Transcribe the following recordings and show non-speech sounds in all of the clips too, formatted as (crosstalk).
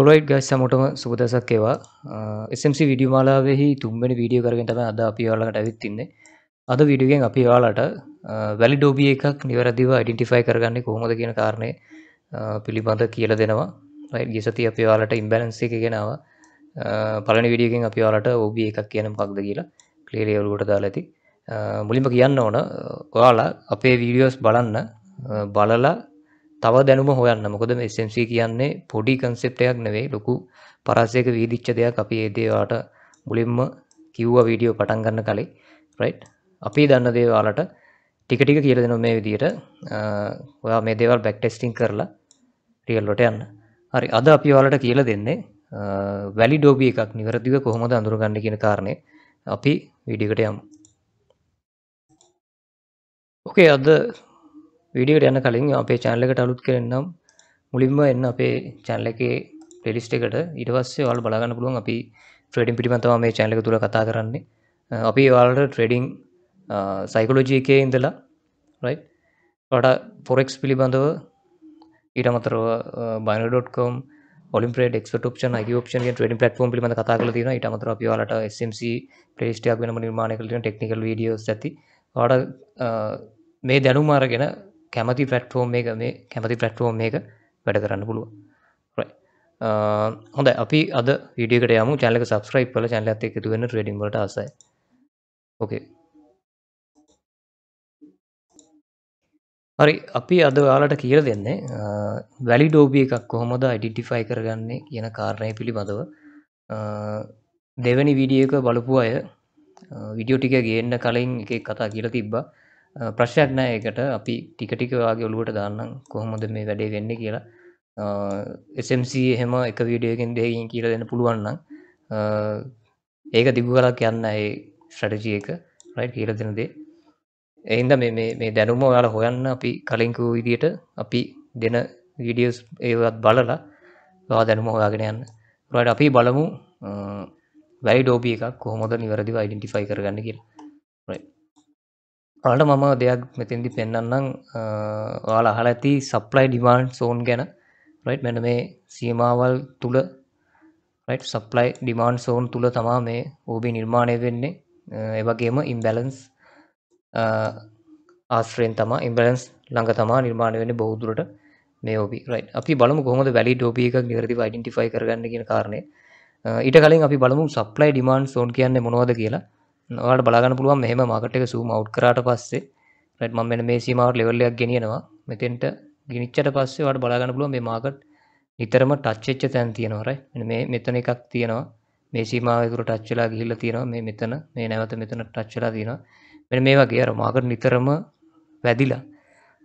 ඔලයි ගස් සමටම සුබදසක් ඒවා එසම්සි විඩිය මාලාවෙහි තුම්බෙන වීඩියෝ කරගෙන තම අද අපි යාලට ඇවිත්තින්නේ අද විඩියගෙන් අපි යාලට වැලි ඩෝබිය එකක් නිවැරදිව අයිඩෙන්ටිෆයි කරගන්නේ කොහොමද කියන කාරණය පිළිබඳ කියල දෙනවා ගිය සති අපි යාලට ඉම්බැලන්ස එක ගෙනාව පලනි විඩියගෙන් අපි යාලට ඔබ එකක් කියන පක්ද කියලා ක්ලේලියවලුට දාලා ඇති මුලින්ම කියන්න ඕන ඔයාලා අපේ වීඩියෝස් බලන්න බලලා තව දැනුම හොයන්න මොකද මේ SMC කියන්නේ පොඩි concept එකක් නෙවෙයි ලොකු පරාසයක වීදිච්ච දෙයක් අපි ඒ දේවාට මුලින්ම කිව්වා වීඩියෝ පටන් ගන්න කලින් right අපි දන්න දේ ඔයාලට ටික ටික කියලා දෙනවා මේ විදිහට ඔයා මේ දේවල් back testing කරලා real වලට යන්න හරි අද අපි ඔයාලට කියලා දෙන්නේ වැලිඩ් OB එකක් නිවැරදිව කොහොමද අඳුරගන්නේ කියන කාරණය අපි වීඩියෝ එකට යමු ඔකේ අද වීඩියට යන කලින් අපේ චැනලකට අලුත් කරෙන්නම් මුලින්ම එන්න අපේ චැනල එකේ පෙලිස්ට එකට ඉටවස්සේ වල් බලාගන්න පුළුවන් අපි ට්‍රඩින් පිටිබඳව මේ චැනලක තුළ කතා කරන්නේ අපි වාල්ට ට්‍රඩිං සයිකලෝජී එකේ ඉඳලා රයි් පට පොරෙක්ස් පිළිබඳව ඊටමතරව බයින.කොම් ඔලිම්පේ ක්ෂපෂන ක්ෂන ට පටෆෝම් පිබඳ කතා කල තින ඉටමතර පිවාලට සම්C ප්‍රේෂ්ටයක් වෙන නිර්මාණ කලන ටෙක්නිකල් වීඩියෝ ඇති වාඩ මේ දැනුමාරගෙන කැමති පටෆෝර්ම් එක මේ කැමති පටෆෝර්ම් එක වැඩ කරන්න පුළුව හොඳ අපි අද විඩියකට යමු චැලක සබස්්‍රයිප් කල චැල ඇත එකතු වන්න ්‍රඩිම්ට අසයි ඕකේ හරි අපි අද යාලට කියල දෙන්නේ වැලි ඩෝබිය එකක් කොහොමද අයිඩිටිෆයි කරගන්නේ කියන කාරණය පිළිබඳව දෙවැනි විඩිය එක බලපු අය විඩියෝ ටික ගේන්න කලින් එක කතා කියල තිබ්බා ප්‍රශ්යක් නෑ ඒකට අපි ටිකටිකවාගේ ඔලුවට දාන්නම් කොහොමද මේ වැඩේ වෙන්න කියලා එසම්සි එහෙම එක විඩියගෙන් දෙකින් කියල දෙන්න පුළුවන්නම් ඒක දිගු කලක් යන්න ඒ ශ්‍රටජිය එක රයි් කියල දෙන දේ එහින්ද මේ දැනුම ඔයාල හොයන්න අපි කලින්කූ විදියට අපි දෙන විඩියස් ඒවත් බලලා වා දැනුම හොයාගෙන යන්න රයිට අපි බලමු වැයි ඩෝපිය එකක් කොහොමද නිවැරදිව යිඩෙන්ටිෆයි කරගන්න කියලා ඔලට මම දෙයක් මෙතින්දි පෙන්න්නම් වාල අහල ඇති සප්ලයි ඩිමාන්් සෝන් ගැන රයිට් මෙන මේ සියමාවල් තුළ සප්ලයි ඩිමාන්් සෝන් තුළ තමා මේ ඕබි නිර්මාණය වෙන්නේ ඒවගේම ඉම්බැලන්ස් ආස්ත්‍රයෙන් තමා ඉම්බලන්ස් ළඟ තමා නිර්මාණය වෙන බෞදුරට මේ ඔබි රයි අපි බලමු කොහොමද වැලි ඩෝපිය එකක් නිවැරදි යිඩන්ටිෆයි කරගන්න කියෙන කාරණය ඊට කලින් අපි බලමු සප්ලයි ඩිමාන්් සෝන් කියන්න මොනවද කියලා ඔයාලට බලාගන්න පුළුවන් මෙහෙම මාකට් එක zoom out කරාට පස්සේ right මම මෙන්න මේ සීමාවට level එකක් ගෙනියනවා මෙතෙන්ට ගිනිච්චට පස්සේ ඔයාලට බලාගන්න පුළුවන් මේ මාකට් නිතරම ටච් වෙච්ච තැන් තියෙනවා right මෙන්න මේ මෙතන එකක් තියෙනවා මේ සීමාව තුර ටච් වෙලා ගිහිල්ලා තියෙනවා මේ මෙතන මේ නැවත මෙතන ටච් වෙලා තියෙනවා මෙන්න මේ වගේ අර මාකට් නිතරම වැදිලා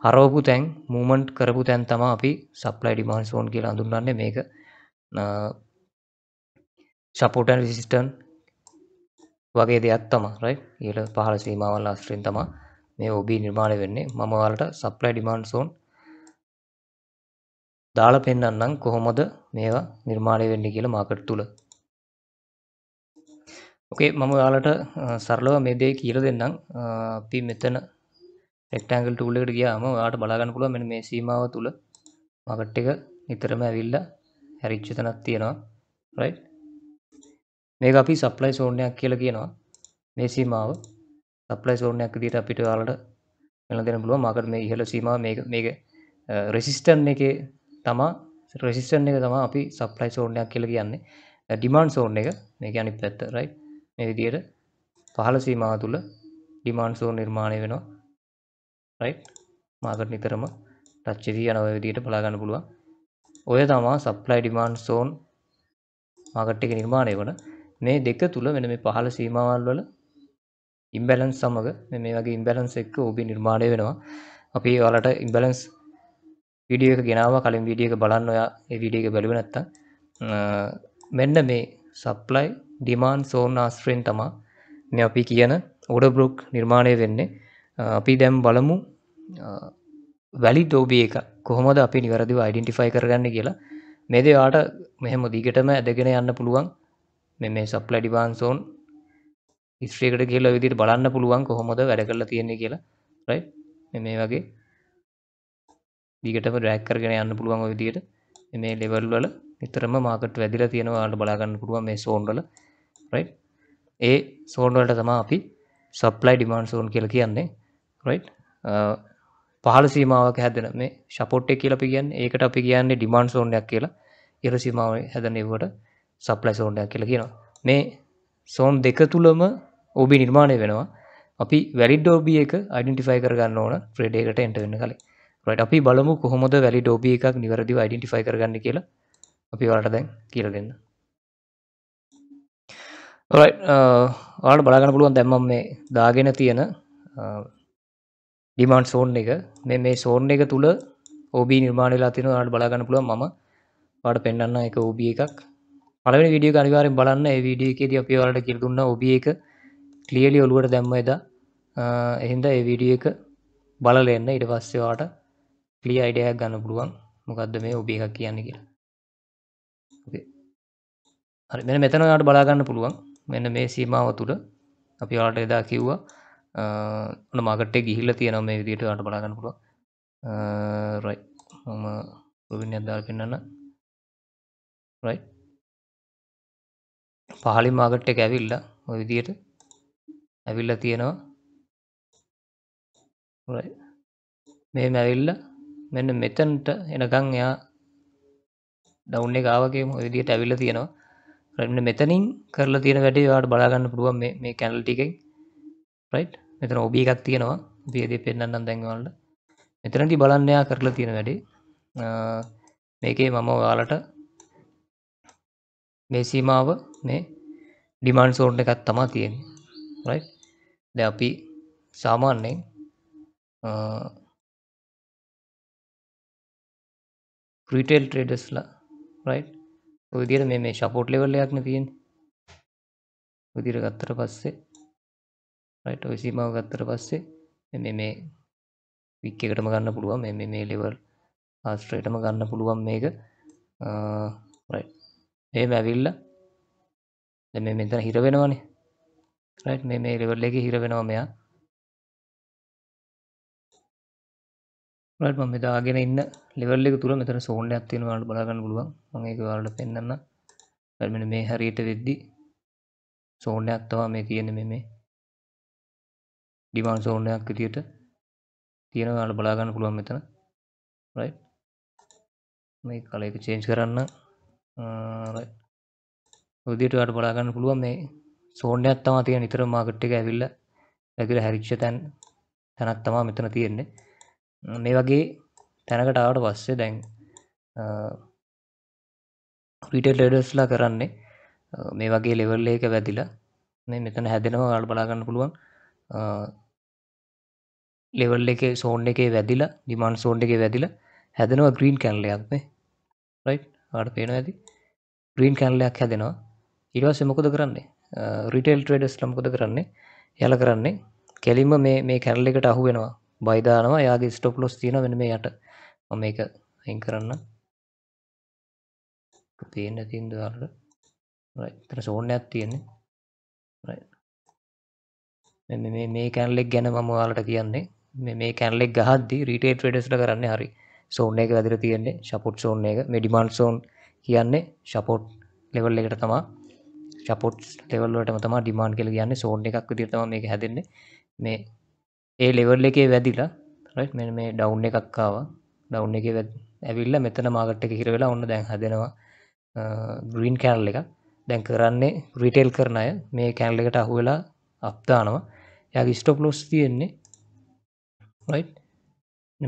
හරෝපු තැන් මූමන්ට් කරපු තැන් තම අපි සප්ලයි ඩිමාන්ස් ෝන් කියලා අඳුන්න්නේ මේක සපෝටන් විසිිස්ටන් වගේ දෙයක් තම රයි ඉහල පහල සීමාවල් අස්ත්‍රීන් තමා මේ ඔබී නිර්මාණය වෙන්නේ මම වාලට සප්ලයි ඩිමාන්ඩ් සෝන් දාල පෙන්න්නන්නම් කොහොමද මේවා නිර්මාණය වෙන්න කියල මාකට තුළ ඕකේ මම යාලට සරලව මේදේ කියල දෙන්නම් අපි මෙතන එක්ටෑන්ගල් ටූලෙට ගියාම යාට බලාගන්න පුළුව මෙ මේ සීමාව තුළ මකට් එක නිතරම ඇවිල්ල හැරිච්චතනක් තියෙනවා රයිට් මේක අපි සප්ලයි සෝනයක් කියල කියනවා මේ සීමාව සප්ලයි සෝනයක් දීට අපිට යාලට මෙල දෙන පුළුව මකට මේ ඉහල සීම මේක රෙසිස්ටන් එක තමා රෙසිස්ටන් එක තම අපි සප්ලයි සෝනයක් කියල කියන්නේ ඩිමාන්් සෝන් එක මේක අනි පැත්ත රයි මේ විදියට පහල සීමා තුළ ඩිමාන්් සෝන් නිර්මාණය වෙනවා රයි මාකට නිතරම ටච්චදී යනව විදියට පලාගන්න පුළුවන් ඔය තමා සප්ලයි ඩිමාන්් සෝන් මාකට් එක නිර්මාණය වන මේ දෙක තුළ වෙන මේ පහළ සීමාවල් වල ඉම්බැලන්ස් සමග මේ වගේ ඉම්බැලන්ස් එක්ක ඔබි නිර්මාණය වෙනවා අපි ඔයාලට ඉම්බැලන්ස් වීඩියෝ එක ගෙනාව කලින් වීඩියෝ එක බලන්න ඔයා ඒ වීඩියෝ එක බැලුවේ නැත්තම් මෙන්න මේ සප්ලයි ඩිමාන්ඩ් සෝන් ආශ්‍රයෙන් තමයි මේ අපි කියන ඕඩර් බ්ලොක් නිර්මාණය වෙන්නේ අපි දැන් බලමු වැලිඩ් OB එක කොහොමද අපි නිවැරදිව අයිඩෙන්ටිෆයි කරගන්නේ කියලා මේ දේ ඔයාලට මෙහෙම දිගටම ඇදගෙන යන්න පුළුවන් මේ සප්ලයි ඩිමාන්ඩ් ඉස්ට්‍රි එකට කියලා විදිහට බලන්න පුළුවන් කොහොමද වැඩ කරලා තියෙන්නේ කියලා රයිට් මේ මේ වගේ දිගටම රැක් කරගෙන යන්න පුළුවන් ඔය විදිහට මේ ලෙවල් වල නිතරම මාකට් වැදිලා තියෙනවා ඔයාලට බලා ගන්න පුළුවන් මේ සෝන් වල රයිට් ඒ සෝන් වලට තමයි අපි සප්ලයි ඩිමාන්ඩ් සෝන් කියලා කියන්නේ රයිට් පහළ සීමාවක් හැදෙන මේ සපෝට් එක කියලා අපි කියන්නේ ඒකට අපි කියන්නේ ඩිමාන්ඩ් සෝන් එකක් කියලා ඉහළ සීමාව හැදෙන ඒවට සප්ලයි සෝන්ඩයක් කියලා කියනවා මේ සෝන් දෙක තුළම ඔබි නිර්මාණය වෙනවා අපි වැලි ඩෝබිය එක අයිඩටිෆයි කරගන්න ඕන ෆ්‍රඩේකට එන්ට වෙන්න කලින් රයිට අපි බලමු කොහොමද වැලි ඩෝබිය එකක් නිවැරදිව අයිඩටිෆයි කරගන්න කියලා අපි වලට දැන් කියල දෙන්න uh, ඔට බලාගන්න පුළුවන් දැම්මම් මේ දාගෙන තියෙන ඩිමන්් uh, සෝන් එක මේ මේ සෝන් එක තුළ ඔබී නිර්මාණලා තින අට බලාගන්න පුළුවන් මම පට පෙන්න්න එක ඔබිය එකක් පලවෙනි විඩිය අනිවාරෙන් බලන්න විඩියකේද අපි වලට කිල් දුන්න ඔබිය එක කලියලි ඔලුවට දැම්ම එදා එහින්ද ඒ විඩිය එක බලලෙන්න ඉට පස්සේවාට කලිය අයිඩයක් ගන්න පුළුවන් මොකක්ද මේ ඔබිය එකක් කියන්න කියලා මෙ මෙතනට බලාගන්න පුළුවන් මෙන්න මේ සීමාව තුළ අපි වාට එදා කිව්වා ඔන මගටේ ගිහිල්ල තියෙනම මේ විදියට අට බලාගන්න පුළුව රයි මම ඔබින් අදාල් පෙන්න්න රයි පහලින් මාගට් එක ඇවිල්ල ඔය විදියට ඇවිල්ල තියෙනවා මේ මැවිල්ල මෙන්න මෙතන්ට එනකං එයා ඩවුන් එක ආවගේ ඔය විදියට ඇවිල්ල තියෙනවා රන්න මෙතනින් කරලා තියෙන වැඩේ වාට බලාගන්න පුළුවන් මේ කැනල් ටිකෙන් රයිට් මෙතන ඔබී එකක් තියෙනවා වියදේ පෙන්න්නන් දැන්වලට මෙතනටි බලන්නයා කරලා තියෙන වැඩේ මේකේ මම ඔයාලට මේ සීමාව මේ ඩිමන්ඩ් සෝර්න එකත් තමා තියෙන රයි් ද අපි සාමාන්‍යෙන් ප්‍රීටෙල් ට්‍රේඩස්ලා රයි් විදිර මේ ශපෝට් ලෙවල්ලයක්න තියෙන විදිර ගත්තර පස්සේ රයිට ඔසිමාව ගත්තර පස්සේ මෙ මේ වික්කකටම ගන්න පුළුවන් මෙ මේ ලෙවල් ආස්ට්‍රේටම ගන්න පුළුවන් මේක රයි් ඒ මැවිල්ලා දැ මේ මෙතන හිර වෙනවානේ රයිට් මේ මේ ලෙවල් එක හිර වෙනවා මෙයා රයිට් මම දාගෙන ඉන්න ලෙවල් එක තුල මෙතන සෝන් එකක් තියෙනවා ඔයාලට බලා ගන්න පුළුවන් මම ඒක ඔයාලට පෙන්නන්න රයිට් මෙන්න මේ හරියට වෙද්දි සෝන් එකක් තමයි මේ තියෙන්නේ මේ මේ ඩිමාන්ඩ් සෝන් එකක් විදියට තියෙනවා ඔයාලට බලා ගන්න පුළුවන් මෙතන රයිට් මේ කල එක චේන්ජ් කරන්න රයිට් විදිටට බලාගන්න පුළුවන් මේ සෝනයක් තමා තියෙන නිතර මාකට් එක ඇවිල්ල ඇකිල හැරිච්ච තැන් තැනක් තමා මෙතන තියෙන්නේ මේ වගේ තැනකට ආවට පස්සේ දැන් රිටල් ලඩස්ලා කරන්නේ මේ වගේ ලෙවල්ල එක වැදිලා මේ මෙතන හැදෙනවා අල් බලාගන්න පුළුවන් ලෙවල් එක සෝන් එකේ වැදිලා ඩිමාන් සෝන්් එක වැදිලා හැදෙනවා ග්‍රීන් කැන්ලයක් මේ රයි් ආට පේන ඇති ග්‍රීන් කැන්ලයක් හැදෙනවා ඉටවාස මොකද කරන්නේ රිටේල් ට්‍රඩස් ලම්කොද කරන්නේ යල කරන්නේ කෙලිම මේ කැරල්ල එකට අහු වෙනවා බයිධානවා යාගේ ස්ටොප් ලොස් තියන වෙන මේ යට මම එක අයින් කරන්න තියෙන තින්දවාට තන සෝනයක් තියෙන්නේ මේ කැන්ලෙක් ගැන මම වාලට කියන්නේ මේ කැන්ලෙක් ගහද්දි රිටේ ට්‍රඩස්ට කරන්න හරි සෝන එක වැදිර තියෙන්නේ ශපොට් සෝන එක මෙඩිමන්් සෝන් කියන්නේ ශපොට් ලෙවල් එකට තමා සපොට් ලෙවල්ලට තම ඩිමාන්් කල කියන්න සෝන් එකක් විදිරතම මේ හැදන්නේ මේ ඒ ලෙවල් එකේ වැදිලා මෙ මේ ඩව් එකක්කාව ඩව් එක ඇවිල්ල මෙතන මාගට්ට එක හිරවෙලා ඔන්න දැන් හදෙනවා ග්‍රීන් කෑනල් එක දැන් කරන්නේ රිටේල් කරන අය මේ කෑනල් එකට අහුවෙලා අප්දානවා යාගේ ස්ටොප් ලොස් තියෙන්නේ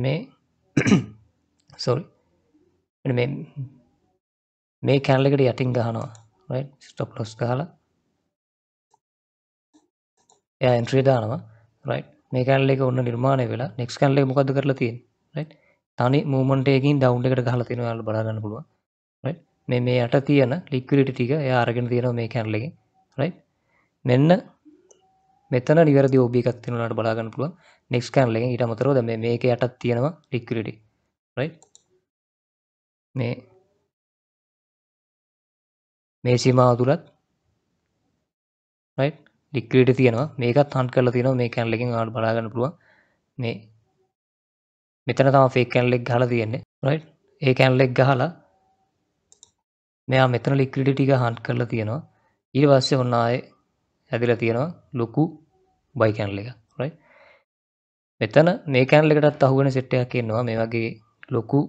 මේ සොල් (coughs) මේ මේ කැනලෙකට යටින් ගහනවා ස්ටොප් ලොස් ගහලා එයා එන්ට්‍රිය දානවා රයි් මේ කැල්ලෙක ඔන්න නිර්මාණය වෙලා නෙක්ස් කැල්ලෙ මොකද කරලා තියෙන් රයි් තනි මූමන්ටයකින් දවන්් එකට ගහලා තිෙනවාල බලාගන්න පුළුව රයි් මේ මේ යට තියන ලික්විට ටික යාරගෙන තියෙන මේ කැන්ලෙක රයි් මෙන්න මෙතන නිවැරදි ඔබියක් තිනට බලාගන්න පුළුව නෙක්ස් කැන්ලෙ ඊට මතරෝද මේක යටත් තියෙනවා ලික්විට රයි් මේ මේ සීමාව තුලත් රයිට් ඩික්‍රීට තියෙනවා මේකත් හන්් කරලා තියෙනවා මේ කැන්ලකින් ආඩ බලාගන්න පුළුවන් මේ මෙතන තම ෆේක් කැන්ලෙක් හලා තියෙන්නේ රයිට් ඒ කැන්ලෙක් ගහලා මෙයා මෙතන ලික්‍රිඩි ටික හන්් කරලා තියෙනවා ඊට පස්සේ ඔන්න ආයේ ඇදිලා තියෙනවා ලොකු බයි කැන්ල එක රයිට් මෙතන මේ කැන්ලෙකටත් අහුවෙන සෙට් එකක් එනවා මේ වගේ ලොකු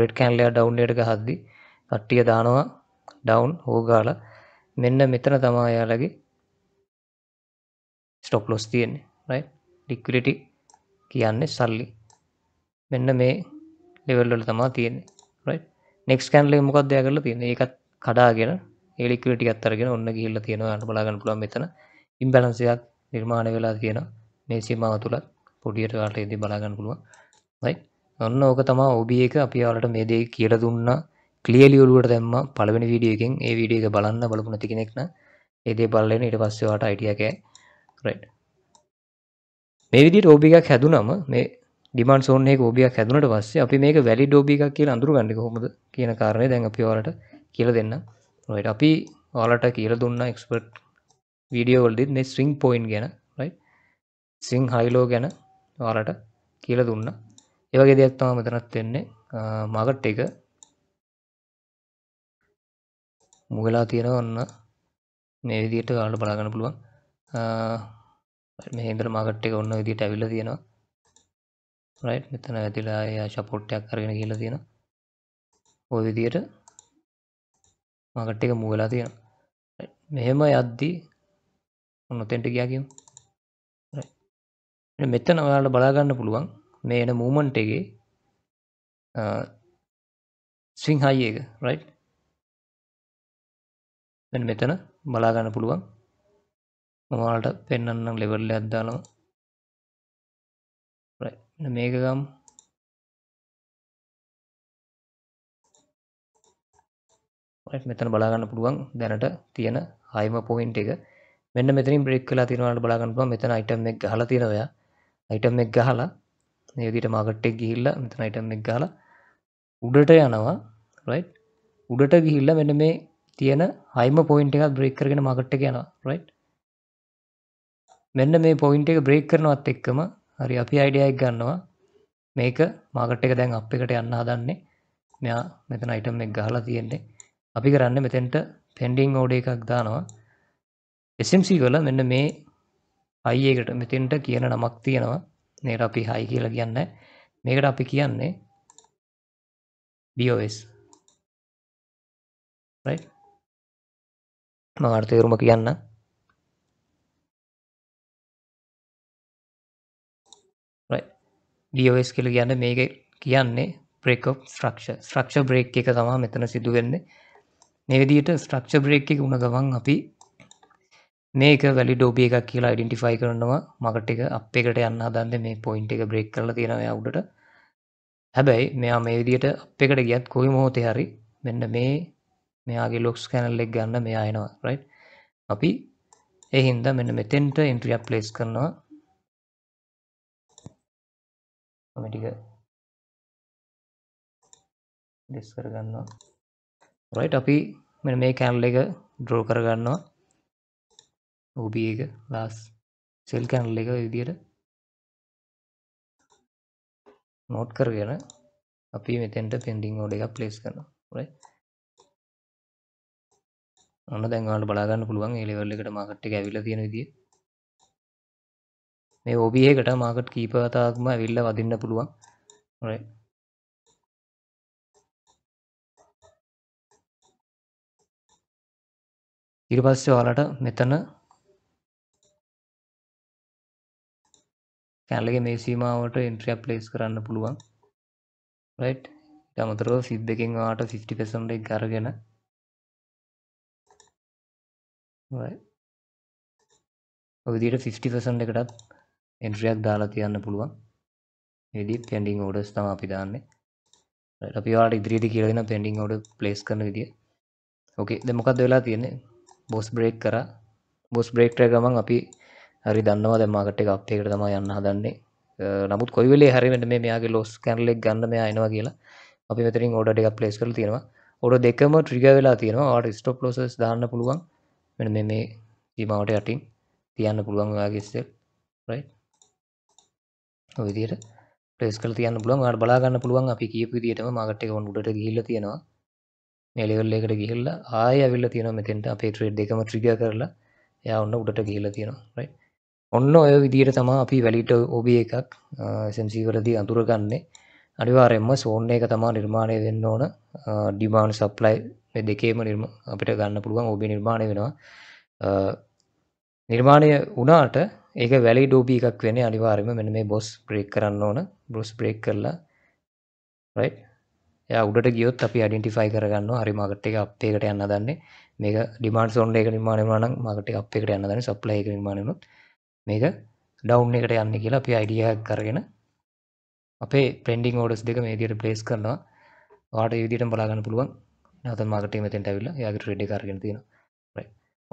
රෙඩ් කැන්ලයා ඩවුන්ලෝඩ් එක හද්දි කට්ටිය දානවා ඩවුන් හෝගාල මෙන්න මෙතන තමා යාලගේ ස්ටොප් ලොස් තියෙන්නේ රයි ලික්විඩිටි කියන්නේ සල්ලි මෙන්න මේ ලෙවල්වල තමා තියෙන්නේ රයි නෙක්ස් කැන්ලේ මොකක්ද දෙයක් කරලා තියෙන්නේ ඒකත් කඩාගෙන ඒ ලික්විඩිටි එකත් අරගෙන ඔන්න ගිහිල්ලා තියෙනවා අන්න බලා ගන්න පුළුවන් මෙතන ඉම්බැලන්ස් එකක් නිර්මාණය වෙලා තියෙනවා මේ සීමාව තුලත් පොඩියට ඔයාලට ඉදි බලා ගන්න පුළුවන් රයි ඔන්න ඕක තමා ඔබ එක අපි ඔයාලට මේ දේ කියලා දුන්නා කලියලි ඔලුවට දැම්ම පළවෙනි වීඩියකින් ඒ වීඩිය එක බලන්න බලපු නැති කෙනෙක්න ඒදේ බලන්න ඉට පස්සවාට අයිටියකෑ රයි් මේ විදි රෝබිකක් හැදුනම මේ ඩිමන් සෝනේ ෝබියක් හැදුනට පස්සේ අපි මේක වැලි ඩෝබිකක් කිය අඳුර ගන්නඩි හොමද කියන කාරණය දැන් අපි වාලට කියල දෙන්න නොයිට අපි ඕලට කියල දුන්න එක්ස්පර්ට් වීඩියෝවල්ඩිත් මේ ස්විං පොයින් ගැන රයි සිං හයිලෝ ගැන වාලට කියල දුන්න ඒවගේ දෙයක්තම මෙතනත් වෙන්නේ මගට් එක මුගලා තියෙන ඔන්න මේ විදියට ඔයාලට බලා ගන්න පුළුවන් මෙහෙන්දර මාකට් එක ඔන්න විදියට ඇවිල්ලා තියෙනවා රයිට් මෙතන ඇතිලා එයා සපෝට් එකක් අරගෙන ගිහලා තියෙනවා ওই විදියට මාකට් එක මූ වෙලා තියෙනවා මෙහෙම යද්දී ඔන්න ඔතෙන්ට ගියා කියමු රයිට් මෙතන ඔයාලා බලා ගන්න පුළුවන් මේ එන මූමන්ට් එකේ ස්විං හයි එක රයිට් දැන් මෙතන බලාගන්න පුළුවන් මමලට පෙන්න්නම් ලෙවල්ල අද්දානවා මේකගම් මෙතන බලාගන්න පුළුවන් දැනට තියෙන හයිම පොයින්ට එක මෙන්න මෙතරින් බ්‍රෙක් කලා තිනවාට බලාගන්නවා මෙතන අයිටම් එක් ගහලා තිනවයා අයිටම් එක් ගහලා නයදිට මාගට්ටෙක් ගිහිල්ල මෙතන අයිටම් එක් ගහලා උඩට යනවා රයි් උඩට ගිහිල්ල මෙන්න මේ තියෙන හයිම පොයින්ට එකක් බ්‍රේක් කරගෙන මකට්ට යන රයි් මෙන්න මේ පොයින්ට එක බ්‍රේක් කරනවත් එක්කම හරි අපි අයිඩියයක් ගන්නවා මේක මාකට් එක දැන් අප එකට යන්න හදන්නේ මෙයා මෙතන අයිටම් එක් ගහලා තියෙන්නේ අපි කරන්න මෙතෙන්ට පෙන්ඩිං ෝඩ එකක් දානවා එසම්සි වල මෙන්න මේ අයිඒකට මෙතෙන්ට කියන නමක් තියෙනවා නේර අපි හයි කියලා කියන්න මේකට අපි කියන්නේ බෝස් right මං අර තේරුම කියන්නම්. right DOS කියලා කියන්නේ මේක කියන්නේ break of structure structure break එක තමයි මෙතන සිදු වෙන්නේ මේ විදිහට structure break එක වුණ ගමන් අපි මේක වැලිඩ් OB එකක් කියලා ඩෙන්ටිෆයි කරනවා මකට එක අප එකට යන්න හදන්නේ මේ පොයින්ට් එක බ්‍රේක් කරලා තියෙනවා එයා උඩට හැබැයි මෙයා මේ විදිහට අප එකට ගියත් කොයි මොහොතේ හරි මෙන්න මේ මෙයාගේ ලොක්ස් කැනල්ලෙක් ගන්න මෙයා එනවා රයි් අපි එහින්ද මෙන්න මෙතෙන්ට ඉන්ට්‍රියක් ප්ලේස් කරනවා මටික ඩෙස් කරගන්නවා රයි් අපි මෙ මේ කැනල් එක ඩ්‍රෝ කරගන්නවා ඔබ එක ලාස් සෙල් කැනල් එක විදියට නෝට් කරගෙන අපි මෙතෙන්ට පෙන්ඩිං ෝඩ එක ප්ලේස් කරනවා රයි ඔන්න දැන්වාට බලාගන්න පුළුවන් ඒලෙවල් එකට මාකට් එක ඇවිල තියෙන විදිිය මේ ඔබියකට මාකට් කීපතාක්ම ඇවිල්ල වදින්න පුළුවන් ඔරේ ඉරිපස්ස වාලට මෙතන කැල්ලගේ මේ සීමාවට එන්ට්‍රිය ප්ලේස් කරන්න පුළුවන් රයිට් අමතරව සිද්ධකින් වාට 50 පෙසම්ට ගරගෙන ඔවිදියට ෆිස්ටිපසන් එකටත් එන්ට්‍රියක් දාලා තියන්න පුළුවන් එදි පෙන්ඩිං ෝඩස් තම අපි දාන්නේ අපිවාට ඉදිරිදි කියලෙන පෙන්ඩිං ෝඩ ප්ලේස් කරන විදිිය ඕකේ දෙමොකක්ද වෙලා තියන්නේ බොස් බ්‍රේක් කර බොස් බ්‍රේක්ටය ගමන් අපි හරි දන්නවා දෙමාකට එක අපේකට තම යන්න හදන්නේ නමුත් කොයිවෙලේ හරිමට මේ මෙයාගේ ලොස් කැන්ලෙක් ගන්න මෙයා එනවා කියලා අපි මෙතරින් ෝඩ එකක් ප්ලේස් කර තියෙනවා ඔඩ දෙකම ට්‍රිග වෙලා තියෙනවා ට ස්ටප් ලොසස් දාන්න පුළුවන් මෙන මේ මේ සීමාවට යටින් තියන්න පුළුවන් ඔයාගේ සෙල් රයිට් ඔය විදිහට ප්ලේස් කරලා තියන්න පුළුවන් ඔයාලට බලා ගන්න පුළුවන් අපි කියපු විදිහටම මාකට් එක වොන් උඩට ගිහිල්ලා තියෙනවා මේ ලෙවල් එකට ගිහිල්ලා ආයෙ අවිල්ලා තියෙනවා මෙතෙන්ට අපේ ට්‍රේඩ් එකම ට්‍රිගර් කරලා එයා ඔන්න උඩට ගිහිල්ලා තියෙනවා රයිට් ඔන්න ඔය විදිහට තමයි අපි වැලිට OB එකක් SMC වලදී අඳුරගන්නේ අනිවාර්යයෙන්ම සෝන් එක තමයි නිර්මාණය වෙන්න ඕන ඩිමාන්ඩ් සප්ලයි දෙකේම නිර්ම අපිට ගන්න පුළුවන් ඔබ නිර්මාණය වෙනවා නිර්මාණය වනාට ඒක වැලි ඩෝබී එකක් වෙන අනිවාර්ම මෙන මේ බොස් ප්‍රේක් කරන්න ඕන බොස් ප්‍රේක් කරලා ය උඩට ගියොත් අපි අඩින්ටිෆයි කරගන්න හරිමකට එක අපේකට යන්න දන්නේ මේක ඩිමාන් සෝන් එක නිර්මාණයමන මකට අපේකට යන්න දන්න සප්ලය එක නිර්මාණයනුත් මේක ඩව් එකට යන්න කියලා අපි අයිඩියයක් කරගෙන අපේ පෙන්ඩිං ෝඩස් දෙක මේ දියට ප්ලේස් කරනවා වාට විදිට බලාගන්න පුළුවන් නැතන් මකට මෙතෙන්ට ඇවිල්ලා යාගේ රෙඩි කරගෙන තියෙන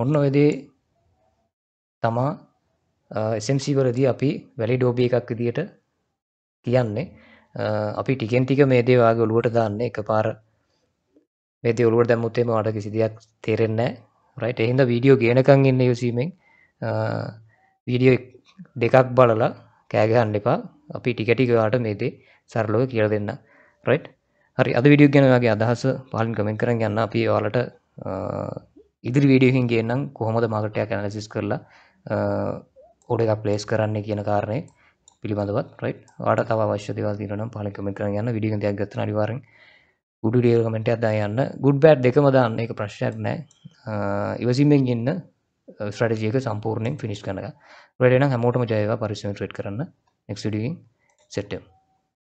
ඔන්න ඔයදේ තමා SMC වලදී අපි වැලි ඩෝබිය එකක් විදියට කියන්නේ අපි ටිකෙන් ටික මේ දේ වාගේ ඔලුවට දාන්න එක පාර මේ දේ ඔලුවට දැම්මුත්තේ මට කිසි දෙයක් තේරෙන්නේ නැහැ රයිට් එහෙනම් වීඩියෝ ගේනකම් ඉන්න යොසීමෙන් වීඩියෝ දෙකක් බලලා කෑ ගහන්න එපා අපි ටික ටික වාට මේ දේ සරලව කියලා දෙන්න රයිට් හරි අද විඩිය ගැනගේ අදහස පාලින් කමෙන් කර ගන්න අපි යාලට ඉදිරි වීඩියෝහින් ගේනම් කොහොමද මාකටයක් ඇනලසිස් කරලා ඔඩ එකක් ප්ලේස් කරන්න කියන කාරණය පිළිබඳවත් රයි් වාට තව අවශ්‍යදවා දනම් පාලිකම කර ගන්න විඩිය දෙයක් ගත්න අනිවාරෙන් ගුඩ ඩියකමට අදා යන්න ගුඩ් බෑඩ් දෙකම දාන්න එක ප්‍රශ්යක් නෑ ඉවසිමෙන් ගන්න ස්ටජයක සම්පූර්ණයෙන් ෆිනිස් කනක වැඩන හැමෝටම ජයවා පරිසම ට් කරන්න නෙක්ඩියෙන් සෙට්ටම්